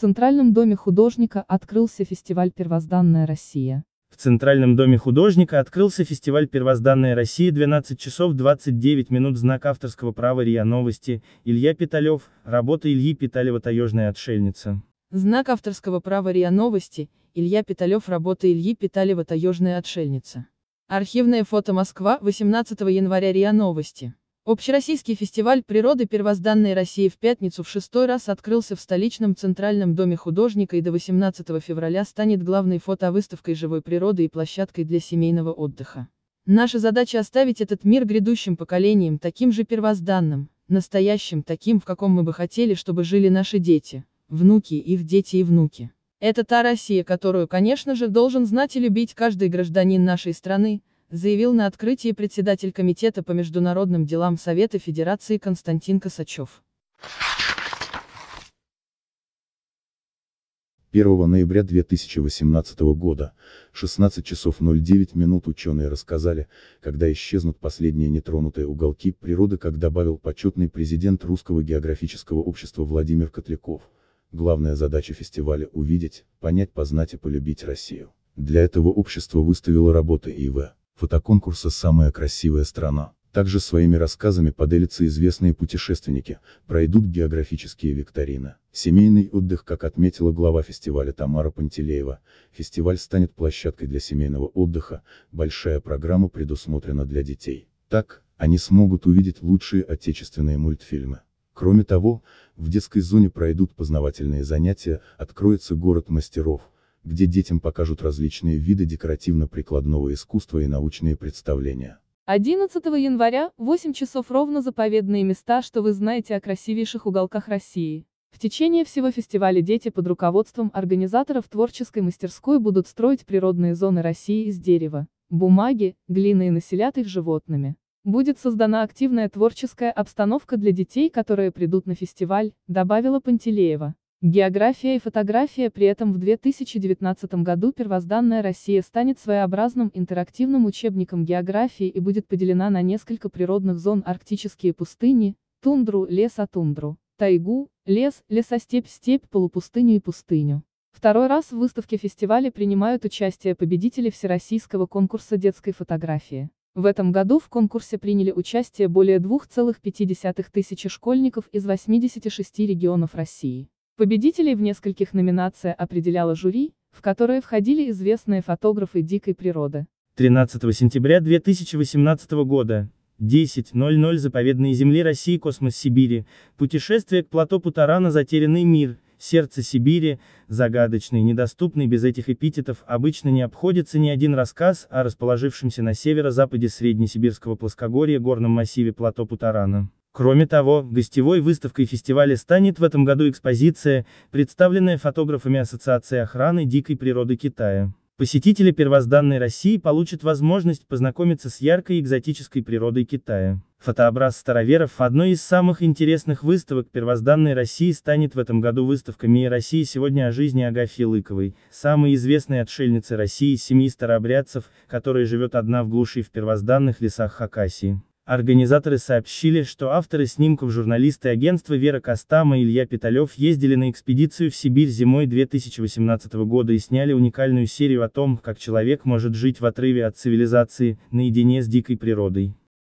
В Центральном доме художника открылся фестиваль «Первозданная Россия». В Центральном доме художника открылся фестиваль «Первозданная Россия» 12 часов 29 минут знак авторского права РИА Новости, Илья Питалев, работа Ильи Питалева «Таежная отшельница». Знак авторского права РИА Новости, Илья Питалев работа Ильи Питалева «Таежная отшельница». Архивное фото Москва, 18 января РИА Новости. Общероссийский фестиваль природы первозданной России в пятницу в шестой раз открылся в столичном Центральном доме художника и до 18 февраля станет главной фотовыставкой живой природы и площадкой для семейного отдыха. Наша задача оставить этот мир грядущим поколениям таким же первозданным, настоящим таким, в каком мы бы хотели, чтобы жили наши дети, внуки, их дети и внуки. Это та Россия, которую, конечно же, должен знать и любить каждый гражданин нашей страны, заявил на открытии председатель Комитета по международным делам Совета Федерации Константин Косачев. 1 ноября 2018 года, 16 часов 09 минут ученые рассказали, когда исчезнут последние нетронутые уголки природы, как добавил почетный президент Русского географического общества Владимир Котляков. Главная задача фестиваля – увидеть, понять, познать и полюбить Россию. Для этого общество выставило работы ИВ фотоконкурса «Самая красивая страна». Также своими рассказами поделятся известные путешественники, пройдут географические викторины. Семейный отдых, как отметила глава фестиваля Тамара Пантелеева, фестиваль станет площадкой для семейного отдыха, большая программа предусмотрена для детей. Так, они смогут увидеть лучшие отечественные мультфильмы. Кроме того, в детской зоне пройдут познавательные занятия, откроется город мастеров, где детям покажут различные виды декоративно-прикладного искусства и научные представления. 11 января, 8 часов ровно заповедные места, что вы знаете о красивейших уголках России. В течение всего фестиваля дети под руководством организаторов творческой мастерской будут строить природные зоны России из дерева, бумаги, глины и населят их животными. Будет создана активная творческая обстановка для детей, которые придут на фестиваль, добавила Пантелеева. География и фотография при этом в 2019 году первозданная Россия станет своеобразным интерактивным учебником географии и будет поделена на несколько природных зон арктические пустыни, тундру, леса-тундру, тайгу, лес, лесостепь-степь, полупустыню и пустыню. Второй раз в выставке фестиваля принимают участие победители Всероссийского конкурса детской фотографии. В этом году в конкурсе приняли участие более 2,5 тысячи школьников из 86 регионов России. Победителей в нескольких номинациях определяло жюри, в которое входили известные фотографы дикой природы. 13 сентября 2018 года. 10.00 Заповедные земли России Космос Сибири, путешествие к плато Путарана Затерянный мир, сердце Сибири, загадочный, недоступный без этих эпитетов, обычно не обходится ни один рассказ о расположившемся на северо-западе Среднесибирского плоскогорья горном массиве плато Путарана. Кроме того, гостевой выставкой фестиваля станет в этом году экспозиция, представленная фотографами Ассоциации охраны дикой природы Китая. Посетители первозданной России получат возможность познакомиться с яркой экзотической природой Китая. Фотообраз староверов одной из самых интересных выставок первозданной России станет в этом году выставка «Мия России сегодня о жизни Агафьи Лыковой», самой известной отшельницы России семьи старообрядцев, которая живет одна в глуши в первозданных лесах Хакасии. Организаторы сообщили, что авторы снимков журналисты агентства Вера Костама и Илья Питалев ездили на экспедицию в Сибирь зимой 2018 года и сняли уникальную серию о том, как человек может жить в отрыве от цивилизации, наедине с дикой природой.